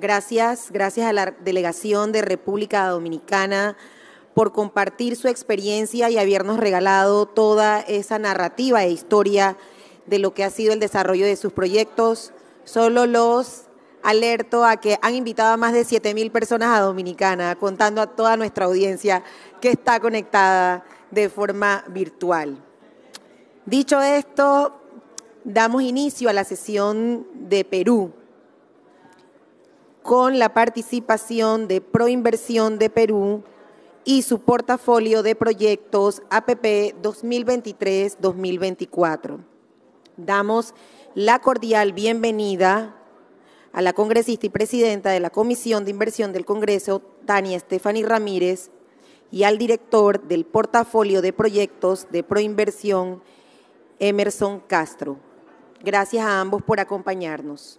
Gracias, gracias a la delegación de República Dominicana por compartir su experiencia y habernos regalado toda esa narrativa e historia de lo que ha sido el desarrollo de sus proyectos. Solo los alerto a que han invitado a más de 7.000 mil personas a Dominicana, contando a toda nuestra audiencia que está conectada de forma virtual. Dicho esto, damos inicio a la sesión de Perú con la participación de Proinversión de Perú y su portafolio de proyectos APP 2023-2024. Damos la cordial bienvenida a la congresista y presidenta de la Comisión de Inversión del Congreso, Tania Estefani Ramírez, y al director del portafolio de proyectos de Proinversión, Emerson Castro. Gracias a ambos por acompañarnos.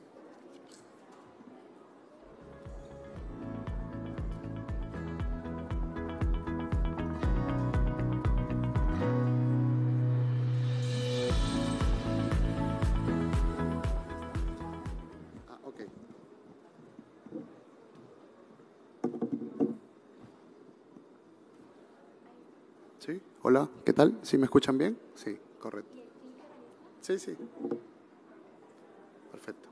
Hola, ¿qué tal? ¿Sí me escuchan bien? Sí, correcto. Sí, sí. Perfecto.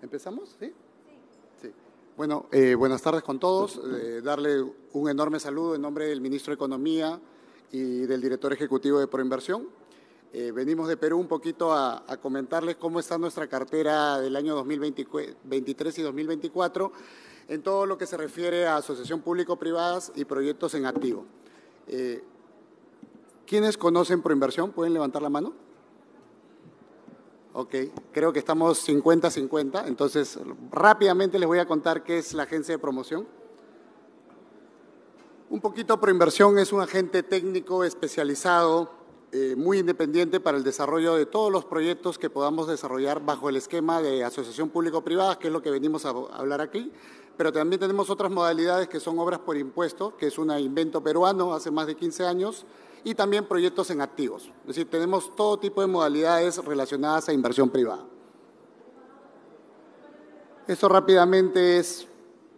¿Empezamos? Sí. Bueno, eh, buenas tardes con todos. Eh, darle un enorme saludo en nombre del ministro de Economía y del director ejecutivo de Proinversión. Eh, venimos de Perú un poquito a, comentarles cómo está nuestra cartera del año 2023 y 2024 en todo lo que se refiere a asociación público-privadas y proyectos en activo. ¿Quiénes conocen Proinversión? ¿Pueden levantar la mano? Ok, creo que estamos 50-50, entonces rápidamente les voy a contar qué es la agencia de promoción. Un poquito Proinversión es un agente técnico especializado, eh, muy independiente para el desarrollo de todos los proyectos que podamos desarrollar bajo el esquema de asociación público-privada, que es lo que venimos a hablar aquí, pero también tenemos otras modalidades que son obras por impuesto, que es un invento peruano hace más de 15 años, y también proyectos en activos. Es decir, tenemos todo tipo de modalidades relacionadas a inversión privada. Esto rápidamente es,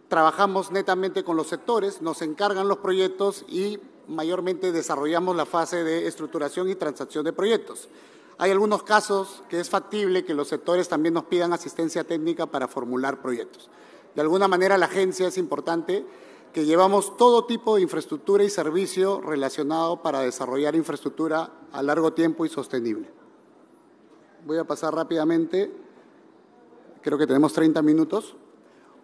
trabajamos netamente con los sectores, nos encargan los proyectos y mayormente desarrollamos la fase de estructuración y transacción de proyectos. Hay algunos casos que es factible que los sectores también nos pidan asistencia técnica para formular proyectos de alguna manera la agencia es importante, que llevamos todo tipo de infraestructura y servicio relacionado para desarrollar infraestructura a largo tiempo y sostenible. Voy a pasar rápidamente, creo que tenemos 30 minutos.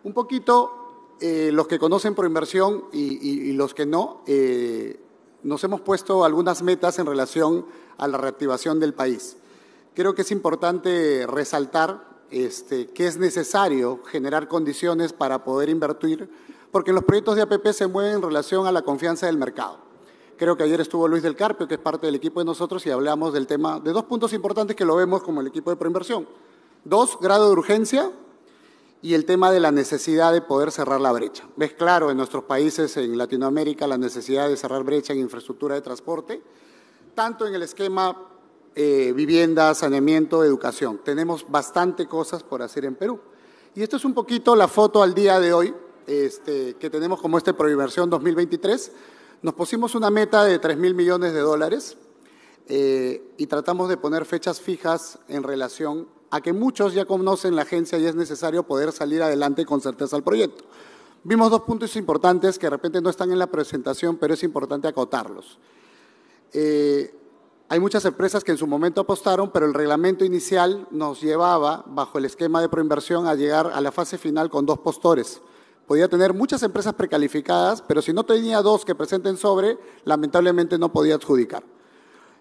Un poquito, eh, los que conocen Proinversión y, los que no, eh, nos hemos puesto algunas metas en relación a la reactivación del país. Creo que es importante resaltar este, que es necesario generar condiciones para poder invertir, porque los proyectos de APP se mueven en relación a la confianza del mercado. Creo que ayer estuvo Luis del Carpio, que es parte del equipo de nosotros, y hablamos del tema de dos puntos importantes que lo vemos como el equipo de proinversión. Dos, grado de urgencia y el tema de la necesidad de poder cerrar la brecha. Ves claro en nuestros países, en Latinoamérica, la necesidad de cerrar brecha en infraestructura de transporte, tanto en el esquema eh, vivienda, saneamiento, educación. Tenemos bastante cosas por hacer en Perú. Y esto es un poquito la foto al día de hoy este, que tenemos como este Proinversión 2023. Nos pusimos una meta de 3 mil millones de dólares eh, y tratamos de poner fechas fijas en relación a que muchos ya conocen la agencia y es necesario poder salir adelante con certeza al proyecto. Vimos dos puntos importantes que de repente no están en la presentación, pero es importante acotarlos. Eh, hay muchas empresas que en su momento apostaron, pero el reglamento inicial nos llevaba, bajo el esquema de proinversión, a llegar a la fase final con dos postores. Podía tener muchas empresas precalificadas, pero si no tenía dos que presenten sobre, lamentablemente no podía adjudicar.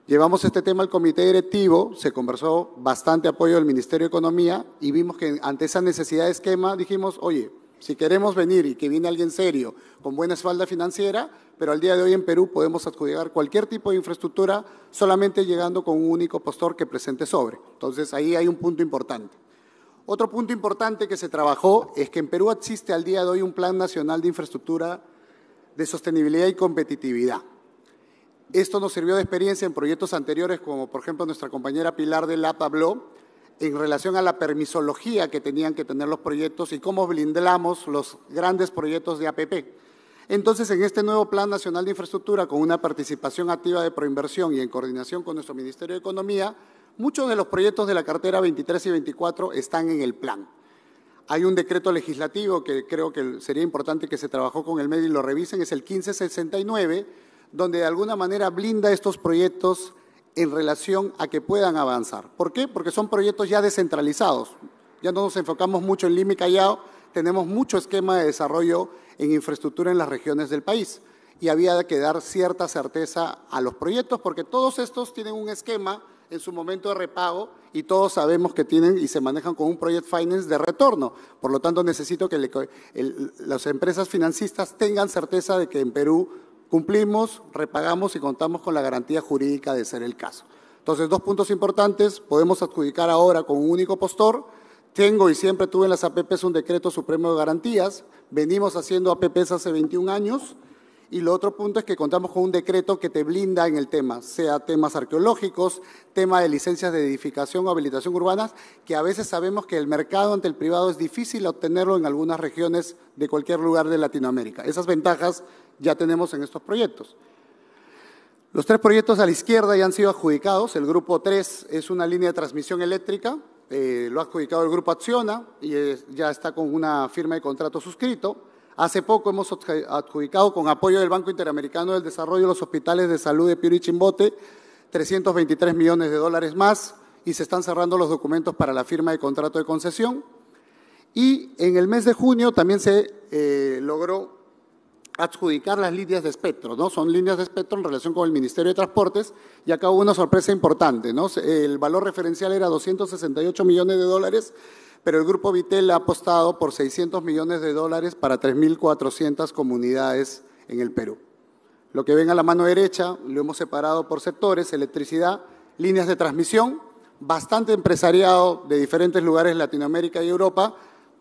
Llevamos este tema al comité directivo, se conversó bastante apoyo del Ministerio de Economía y vimos que ante esa necesidad de esquema dijimos, oye, si queremos venir y que viene alguien serio, con buena espalda financiera, pero al día de hoy en Perú podemos adjudicar cualquier tipo de infraestructura solamente llegando con un único postor que presente sobre. Entonces ahí hay un punto importante. Otro punto importante que se trabajó es que en Perú existe al día de hoy un Plan Nacional de Infraestructura de Sostenibilidad y Competitividad. Esto nos sirvió de experiencia en proyectos anteriores, como por ejemplo nuestra compañera Pilar de La habló, en relación a la permisología que tenían que tener los proyectos y cómo blindamos los grandes proyectos de APP. Entonces, en este nuevo Plan Nacional de Infraestructura, con una participación activa de proinversión y en coordinación con nuestro Ministerio de Economía, muchos de los proyectos de la cartera 23 y 24 están en el plan. Hay un decreto legislativo que creo que sería importante que se trabajó con el medio y lo revisen, es el 1569, donde de alguna manera blinda estos proyectos en relación a que puedan avanzar. ¿Por qué? Porque son proyectos ya descentralizados. Ya no nos enfocamos mucho en Lima y Callao, tenemos mucho esquema de desarrollo en infraestructura en las regiones del país y había que dar cierta certeza a los proyectos porque todos estos tienen un esquema en su momento de repago y todos sabemos que tienen y se manejan con un project finance de retorno. Por lo tanto, necesito que las empresas financistas tengan certeza de que en Perú cumplimos, repagamos y contamos con la garantía jurídica de ser el caso. Entonces, dos puntos importantes, podemos adjudicar ahora con un único postor tengo y siempre tuve en las APPs un decreto supremo de garantías. Venimos haciendo APPs hace 21 años. Y lo otro punto es que contamos con un decreto que te blinda en el tema, sea temas arqueológicos, tema de licencias de edificación o habilitación urbanas, que a veces sabemos que el mercado ante el privado es difícil obtenerlo en algunas regiones de cualquier lugar de Latinoamérica. Esas ventajas ya tenemos en estos proyectos. Los tres proyectos a la izquierda ya han sido adjudicados. El grupo 3 es una línea de transmisión eléctrica eh, lo ha adjudicado el Grupo Acciona y ya está con una firma de contrato suscrito. Hace poco hemos adjudicado con apoyo del Banco Interamericano del Desarrollo los Hospitales de Salud de Piura y Chimbote 323 millones de dólares más y se están cerrando los documentos para la firma de contrato de concesión. Y en el mes de junio también se eh, logró adjudicar las líneas de espectro, ¿no? Son líneas de espectro en relación con el Ministerio de Transportes y acá hubo una sorpresa importante, ¿no? El valor referencial era 268 millones de dólares, pero el Grupo Vitel ha apostado por 600 millones de dólares para 3.400 comunidades en el Perú. Lo que ven a la mano derecha lo hemos separado por sectores, electricidad, líneas de transmisión, bastante empresariado de diferentes lugares de Latinoamérica y Europa,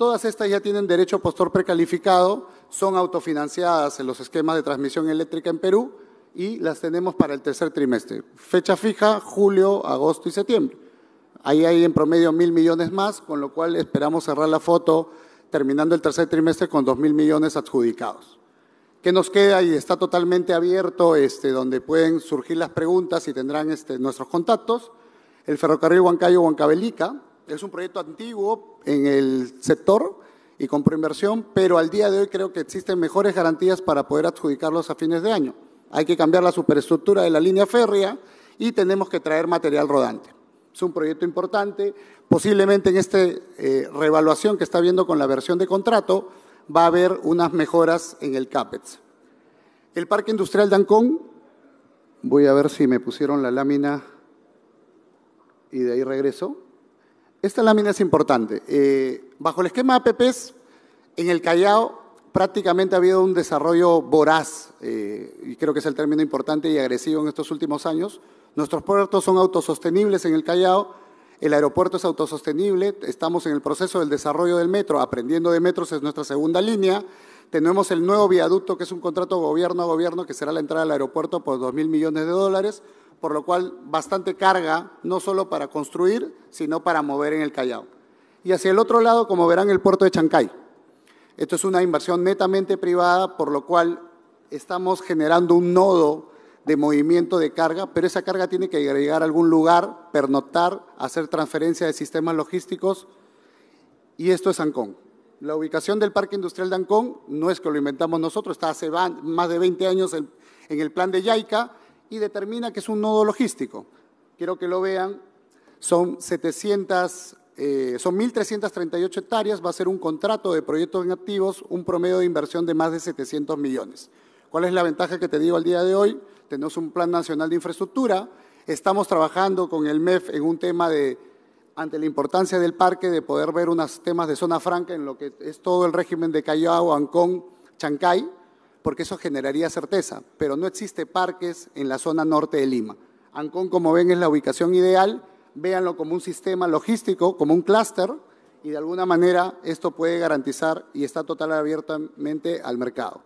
Todas estas ya tienen derecho a postor precalificado, son autofinanciadas en los esquemas de transmisión eléctrica en Perú y las tenemos para el tercer trimestre. Fecha fija, julio, agosto y septiembre. Ahí hay en promedio mil millones más, con lo cual esperamos cerrar la foto terminando el tercer trimestre con dos mil millones adjudicados. ¿Qué nos queda? Y está totalmente abierto, este, donde pueden surgir las preguntas y tendrán este, nuestros contactos. El ferrocarril Huancayo-Huancabelica, es un proyecto antiguo en el sector y con proinversión, pero al día de hoy creo que existen mejores garantías para poder adjudicarlos a fines de año. Hay que cambiar la superestructura de la línea férrea y tenemos que traer material rodante. Es un proyecto importante. Posiblemente en esta eh, reevaluación que está viendo con la versión de contrato va a haber unas mejoras en el CAPEX. El Parque Industrial Ancón. voy a ver si me pusieron la lámina y de ahí regreso. Esta lámina es importante. Eh, bajo el esquema APPs, en el Callao prácticamente ha habido un desarrollo voraz, eh, y creo que es el término importante y agresivo en estos últimos años. Nuestros puertos son autosostenibles en el Callao, el aeropuerto es autosostenible, estamos en el proceso del desarrollo del metro, aprendiendo de metros es nuestra segunda línea. Tenemos el nuevo viaducto, que es un contrato gobierno a gobierno, que será la entrada al aeropuerto por dos mil millones de dólares por lo cual bastante carga, no solo para construir, sino para mover en el Callao. Y hacia el otro lado, como verán, el puerto de Chancay. Esto es una inversión netamente privada, por lo cual estamos generando un nodo de movimiento de carga, pero esa carga tiene que llegar a algún lugar, pernotar, hacer transferencia de sistemas logísticos, y esto es Ancón. La ubicación del Parque Industrial de Ancón no es que lo inventamos nosotros, está hace más de 20 años en el plan de Yaica, y determina que es un nodo logístico. Quiero que lo vean. Son 700, eh, son 1.338 hectáreas, va a ser un contrato de proyectos en activos, un promedio de inversión de más de 700 millones. ¿Cuál es la ventaja que te digo al día de hoy? Tenemos un Plan Nacional de Infraestructura, estamos trabajando con el MEF en un tema de, ante la importancia del parque, de poder ver unos temas de zona franca en lo que es todo el régimen de Callao, Ancón, Chancay porque eso generaría certeza, pero no existe parques en la zona norte de Lima. Ancón, como ven, es la ubicación ideal, véanlo como un sistema logístico, como un clúster, y de alguna manera esto puede garantizar y está total abiertamente al mercado.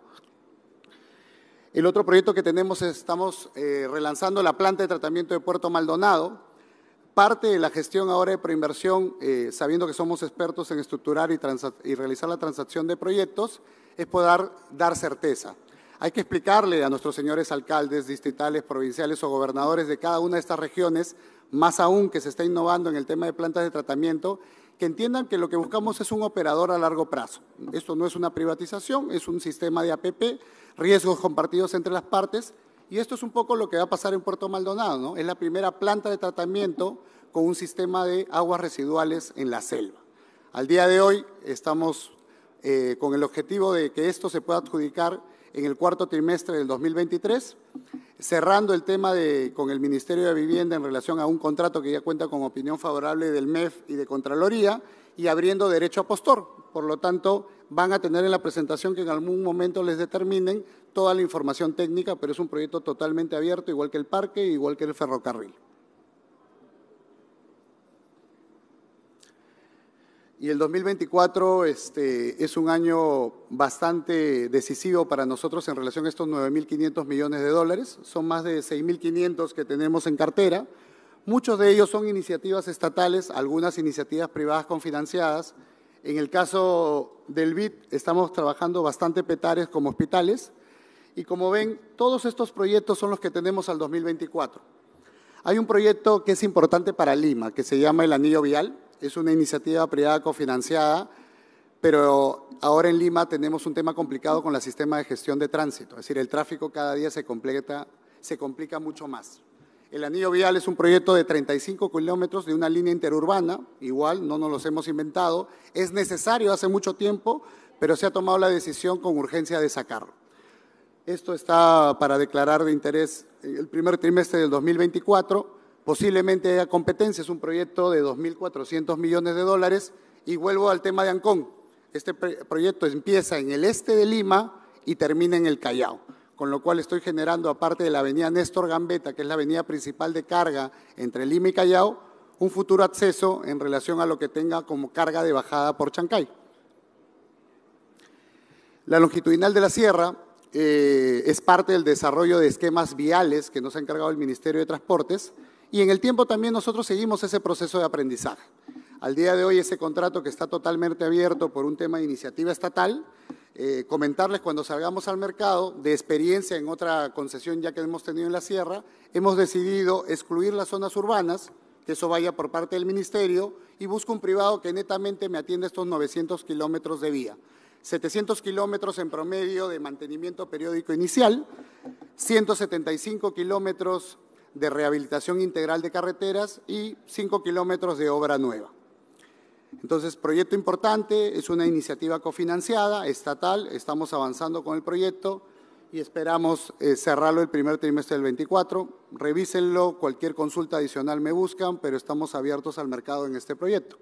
El otro proyecto que tenemos es, estamos eh, relanzando la planta de tratamiento de Puerto Maldonado. Parte de la gestión ahora de preinversión, eh, sabiendo que somos expertos en estructurar y realizar la transacción de proyectos, es poder dar certeza. Hay que explicarle a nuestros señores alcaldes distritales, provinciales o gobernadores de cada una de estas regiones, más aún que se está innovando en el tema de plantas de tratamiento, que entiendan que lo que buscamos es un operador a largo plazo. Esto no es una privatización, es un sistema de APP, riesgos compartidos entre las partes, y esto es un poco lo que va a pasar en Puerto Maldonado, ¿no? Es la primera planta de tratamiento con un sistema de aguas residuales en la selva. Al día de hoy estamos eh, con el objetivo de que esto se pueda adjudicar en el cuarto trimestre del 2023, cerrando el tema de, con el Ministerio de Vivienda en relación a un contrato que ya cuenta con opinión favorable del MEF y de Contraloría y abriendo derecho a postor. Por lo tanto, van a tener en la presentación que en algún momento les determinen toda la información técnica, pero es un proyecto totalmente abierto, igual que el parque, igual que el ferrocarril. Y el 2024 este, es un año bastante decisivo para nosotros en relación a estos 9.500 millones de dólares. Son más de 6.500 que tenemos en cartera. Muchos de ellos son iniciativas estatales, algunas iniciativas privadas confinanciadas. En el caso del BID estamos trabajando bastante petares como hospitales. Y como ven, todos estos proyectos son los que tenemos al 2024. Hay un proyecto que es importante para Lima, que se llama el Anillo Vial es una iniciativa privada cofinanciada, pero ahora en Lima tenemos un tema complicado con el sistema de gestión de tránsito. Es decir, el tráfico cada día se, completa, se complica mucho más. El anillo vial es un proyecto de 35 kilómetros de una línea interurbana, igual, no nos los hemos inventado. Es necesario hace mucho tiempo, pero se ha tomado la decisión con urgencia de sacarlo. Esto está para declarar de interés el primer trimestre del 2024 posiblemente haya competencia. Es un proyecto de 2.400 millones de dólares. Y vuelvo al tema de Ancón. Este proyecto empieza en el este de Lima y termina en el Callao, con lo cual estoy generando, aparte de la avenida Néstor Gambeta, que es la avenida principal de carga entre Lima y Callao, un futuro acceso en relación a lo que tenga como carga de bajada por Chancay. La longitudinal de la sierra eh, es parte del desarrollo de esquemas viales que nos ha encargado el Ministerio de Transportes y en el tiempo también nosotros seguimos ese proceso de aprendizaje. Al día de hoy ese contrato que está totalmente abierto por un tema de iniciativa estatal, eh, comentarles cuando salgamos al mercado, de experiencia en otra concesión ya que hemos tenido en la sierra, hemos decidido excluir las zonas urbanas, que eso vaya por parte del ministerio, y busco un privado que netamente me atienda estos 900 kilómetros de vía. 700 kilómetros en promedio de mantenimiento periódico inicial, 175 kilómetros de rehabilitación integral de carreteras y 5 kilómetros de obra nueva. Entonces, proyecto importante, es una iniciativa cofinanciada, estatal, estamos avanzando con el proyecto y esperamos eh, cerrarlo el primer trimestre del 24. Revísenlo, cualquier consulta adicional me buscan, pero estamos abiertos al mercado en este proyecto.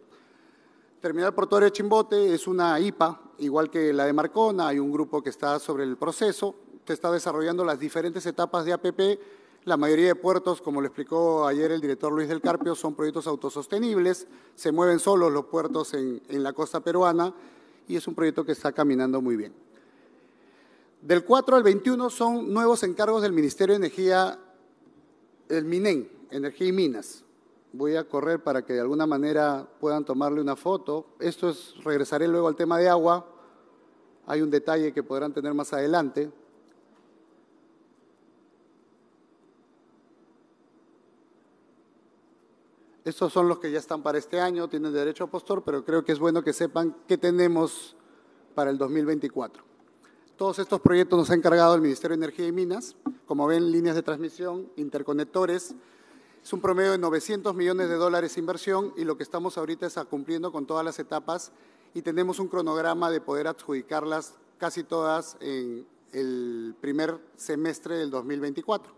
Terminal Portuario de Chimbote es una IPA, igual que la de Marcona, hay un grupo que está sobre el proceso, se está desarrollando las diferentes etapas de APP la mayoría de puertos, como lo explicó ayer el director Luis del Carpio, son proyectos autosostenibles, se mueven solos los puertos en, la costa peruana y es un proyecto que está caminando muy bien. Del 4 al 21 son nuevos encargos del Ministerio de Energía, el MINEN, Energía y Minas. Voy a correr para que de alguna manera puedan tomarle una foto. Esto es, regresaré luego al tema de agua. Hay un detalle que podrán tener más adelante. Estos son los que ya están para este año, tienen derecho a postor, pero creo que es bueno que sepan qué tenemos para el 2024. Todos estos proyectos nos ha encargado el Ministerio de Energía y Minas. Como ven, líneas de transmisión, interconectores. Es un promedio de 900 millones de dólares de inversión y lo que estamos ahorita es cumpliendo con todas las etapas y tenemos un cronograma de poder adjudicarlas casi todas en el primer semestre del 2024.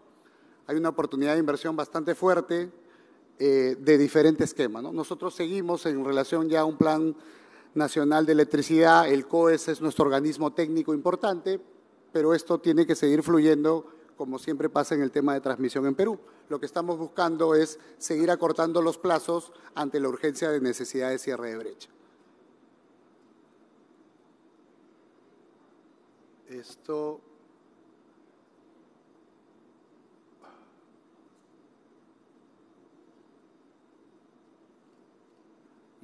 Hay una oportunidad de inversión bastante fuerte, eh, de diferentes esquemas. Nosotros seguimos en relación ya a un plan nacional de electricidad, el COES es nuestro organismo técnico importante, pero esto tiene que seguir fluyendo como siempre pasa en el tema de transmisión en Perú. Lo que estamos buscando es seguir acortando los plazos ante la urgencia de necesidad de cierre de brecha. Esto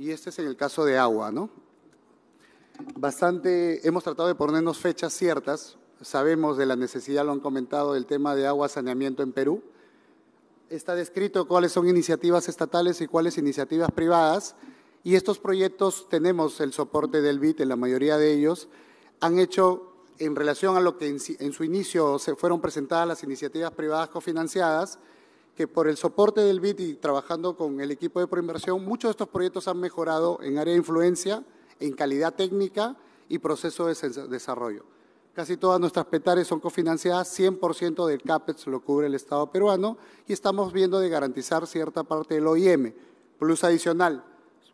y este es en el caso de agua, ¿no? Bastante, hemos tratado de ponernos fechas ciertas, sabemos de la necesidad, lo han comentado, del tema de agua, saneamiento en Perú. Está descrito cuáles son iniciativas estatales y cuáles iniciativas privadas, y estos proyectos tenemos el soporte del BIT en la mayoría de ellos, han hecho en relación a lo que en, su inicio se fueron presentadas las iniciativas privadas cofinanciadas, que por el soporte del BID y trabajando con el equipo de proinversión, muchos de estos proyectos han mejorado en área de influencia, en calidad técnica y proceso de desarrollo. Casi todas nuestras petares son cofinanciadas, 100% del CAPEX lo cubre el Estado peruano y estamos viendo de garantizar cierta parte del OIM. Plus adicional,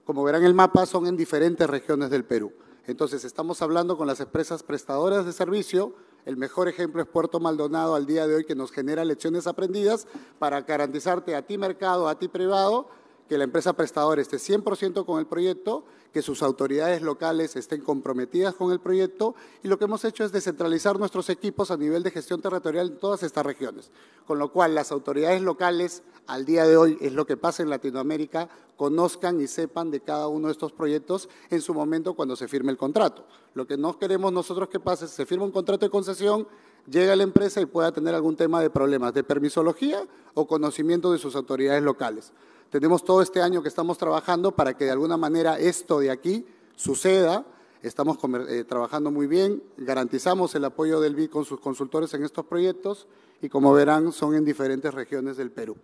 como verán en el mapa, son en diferentes regiones del Perú. Entonces, estamos hablando con las empresas prestadoras de servicio, el mejor ejemplo es Puerto Maldonado al día de hoy que nos genera lecciones aprendidas para garantizarte a ti mercado, a ti privado, que la empresa prestadora esté 100% con el proyecto, que sus autoridades locales estén comprometidas con el proyecto y lo que hemos hecho es descentralizar nuestros equipos a nivel de gestión territorial en todas estas regiones, con lo cual las autoridades locales al día de hoy es lo que pasa en Latinoamérica, conozcan y sepan de cada uno de estos proyectos en su momento cuando se firme el contrato. Lo que no queremos nosotros que pase es que se firme un contrato de concesión, llegue a la empresa y pueda tener algún tema de problemas de permisología o conocimiento de sus autoridades locales. Tenemos todo este año que estamos trabajando para que de alguna manera esto de aquí suceda. Estamos eh, trabajando muy bien, garantizamos el apoyo del BID con sus consultores en estos proyectos y como verán son en diferentes regiones del Perú.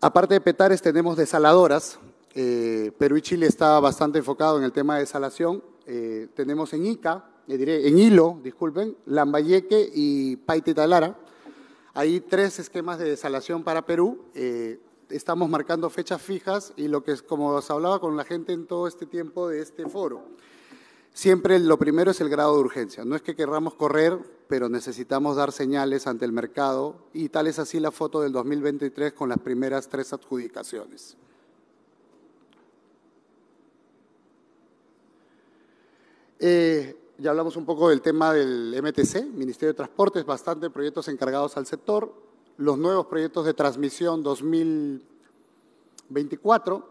Aparte de petares tenemos desaladoras. Eh, Perú y Chile está bastante enfocado en el tema de desalación. Eh, tenemos en Ica, en Hilo, disculpen, Lambayeque y Paititalara. Hay tres esquemas de desalación para Perú estamos marcando fechas fijas y lo que es, como os hablaba con la gente en todo este tiempo de este foro, siempre lo primero es el grado de urgencia. No es que querramos correr, pero necesitamos dar señales ante el mercado y tal es así la foto del 2023 con las primeras tres adjudicaciones. Eh, ya hablamos un poco del tema del MTC, Ministerio de Transportes, bastante proyectos encargados al sector los nuevos proyectos de transmisión 2024,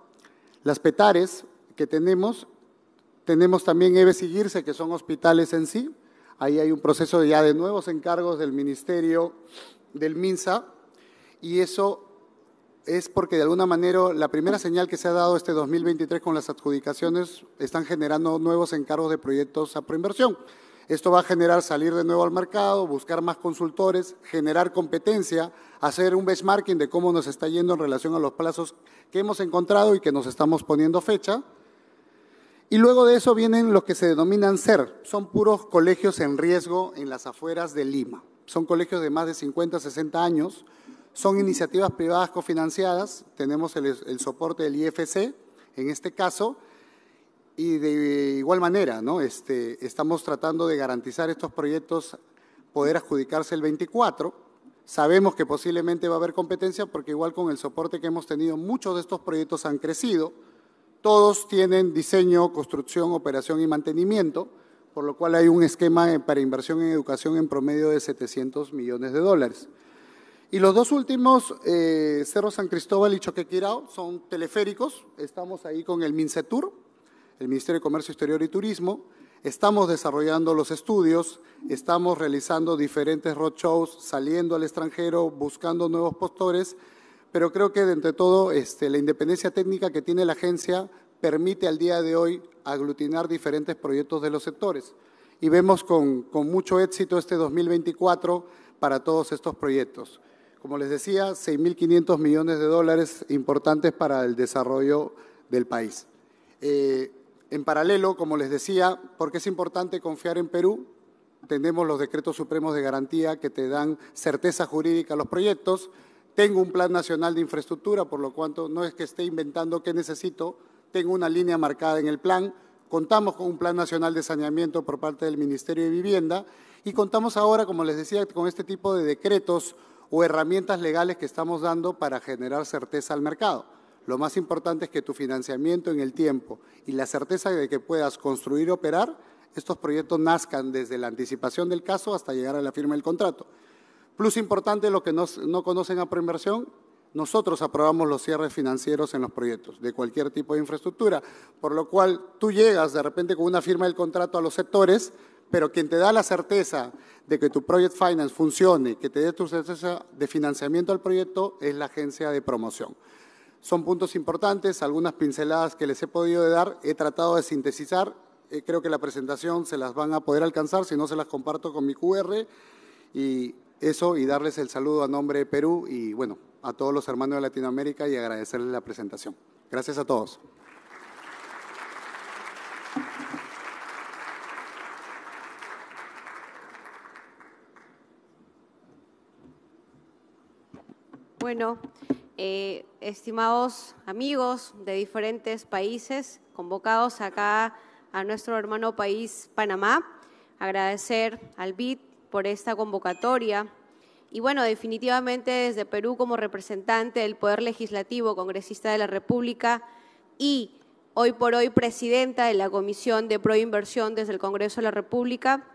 las PETARES que tenemos, tenemos también debe seguirse que son hospitales en sí, ahí hay un proceso ya de nuevos encargos del Ministerio del MINSA, y eso es porque de alguna manera la primera señal que se ha dado este 2023 con las adjudicaciones están generando nuevos encargos de proyectos a proinversión. Esto va a generar salir de nuevo al mercado, buscar más consultores, generar competencia, hacer un benchmarking de cómo nos está yendo en relación a los plazos que hemos encontrado y que nos estamos poniendo fecha. Y luego de eso vienen los que se denominan SER, son puros colegios en riesgo en las afueras de Lima. Son colegios de más de 50, 60 años, son iniciativas privadas cofinanciadas, tenemos el, el soporte del IFC en este caso, y de igual manera, ¿no? Este, estamos tratando de garantizar estos proyectos poder adjudicarse el 24. Sabemos que posiblemente va a haber competencia porque igual con el soporte que hemos tenido, muchos de estos proyectos han crecido. Todos tienen diseño, construcción, operación y mantenimiento, por lo cual hay un esquema para inversión en educación en promedio de 700 millones de dólares. Y los dos últimos, eh, Cerro San Cristóbal y Choquequirao, son teleféricos. Estamos ahí con el Minsetur el Ministerio de Comercio Exterior y Turismo. Estamos desarrollando los estudios, estamos realizando diferentes roadshows, saliendo al extranjero, buscando nuevos postores, pero creo que, entre todo, este, la independencia técnica que tiene la agencia permite al día de hoy aglutinar diferentes proyectos de los sectores. Y vemos con, mucho éxito este 2024 para todos estos proyectos. Como les decía, 6.500 millones de dólares importantes para el desarrollo del país. Eh, en paralelo, como les decía, porque es importante confiar en Perú, tenemos los decretos supremos de garantía que te dan certeza jurídica a los proyectos. Tengo un plan nacional de infraestructura, por lo cuanto no es que esté inventando qué necesito, tengo una línea marcada en el plan. Contamos con un plan nacional de saneamiento por parte del Ministerio de Vivienda y contamos ahora, como les decía, con este tipo de decretos o herramientas legales que estamos dando para generar certeza al mercado. Lo más importante es que tu financiamiento en el tiempo y la certeza de que puedas construir y operar estos proyectos nazcan desde la anticipación del caso hasta llegar a la firma del contrato. Plus importante, lo que no, conocen a Proinversión, nosotros aprobamos los cierres financieros en los proyectos de cualquier tipo de infraestructura, por lo cual tú llegas de repente con una firma del contrato a los sectores, pero quien te da la certeza de que tu Project Finance funcione, que te dé tu certeza de financiamiento al proyecto, es la agencia de promoción. Son puntos importantes, algunas pinceladas que les he podido dar, he tratado de sintetizar, eh, creo que la presentación se las van a poder alcanzar, si no se las comparto con mi QR, y eso, y darles el saludo a nombre de Perú y bueno, a todos los hermanos de Latinoamérica y agradecerles la presentación. Gracias a todos. Bueno, eh, estimados amigos de diferentes países convocados acá a nuestro hermano país Panamá, agradecer al BID por esta convocatoria. Y bueno, definitivamente desde Perú como representante del Poder Legislativo, congresista de la República y hoy por hoy presidenta de la Comisión de Proinversión desde el Congreso de la República,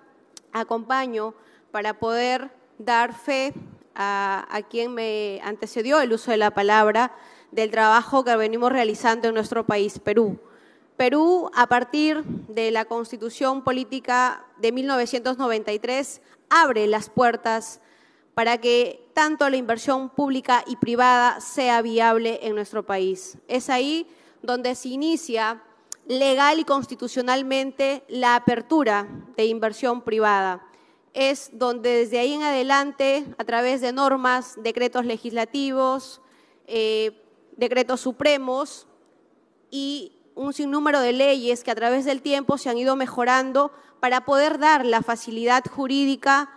acompaño para poder dar fe a, quien me antecedió el uso de la palabra del trabajo que venimos realizando en nuestro país, Perú. Perú, a partir de la Constitución Política de 1993, abre las puertas para que tanto la inversión pública y privada sea viable en nuestro país. Es ahí donde se inicia legal y constitucionalmente la apertura de inversión privada es donde desde ahí en adelante, a través de normas, decretos legislativos, eh, decretos supremos y un sinnúmero de leyes que a través del tiempo se han ido mejorando para poder dar la facilidad jurídica,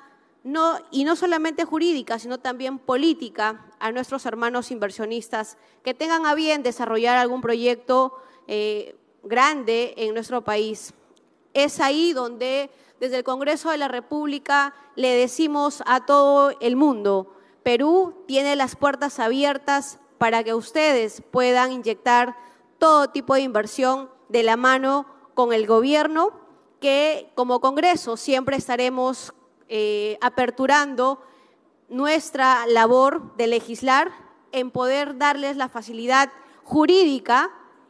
y no solamente jurídica, sino también política, a nuestros hermanos inversionistas que tengan a bien desarrollar algún proyecto eh, grande en nuestro país. Es ahí donde desde el Congreso de la República le decimos a todo el mundo, Perú tiene las puertas abiertas para que ustedes puedan inyectar todo tipo de inversión de la mano con el gobierno, que como Congreso siempre estaremos eh, aperturando nuestra labor de legislar en poder darles la facilidad jurídica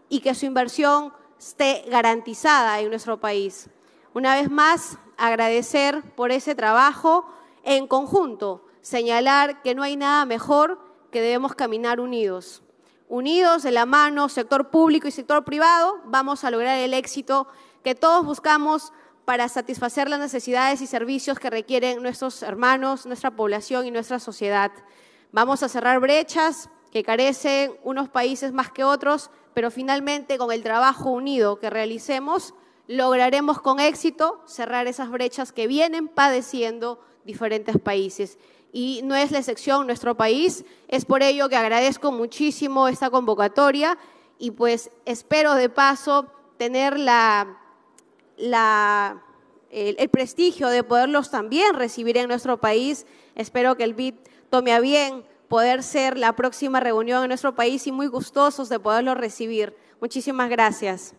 y que su inversión esté garantizada en nuestro país. Una vez más, agradecer por ese trabajo en conjunto, señalar que no hay nada mejor que debemos caminar unidos. Unidos de la mano, sector público y sector privado, vamos a lograr el éxito que todos buscamos para satisfacer las necesidades y servicios que requieren nuestros hermanos, nuestra población y nuestra sociedad. Vamos a cerrar brechas que carecen unos países más que otros, pero finalmente con el trabajo unido que realicemos lograremos con éxito cerrar esas brechas que vienen padeciendo diferentes países. Y no es la excepción nuestro país, es por ello que agradezco muchísimo esta convocatoria y pues espero de paso tener la, el, prestigio de poderlos también recibir en nuestro país. Espero que el bit tome a bien poder ser la próxima reunión en nuestro país y muy gustosos de poderlos recibir. Muchísimas gracias.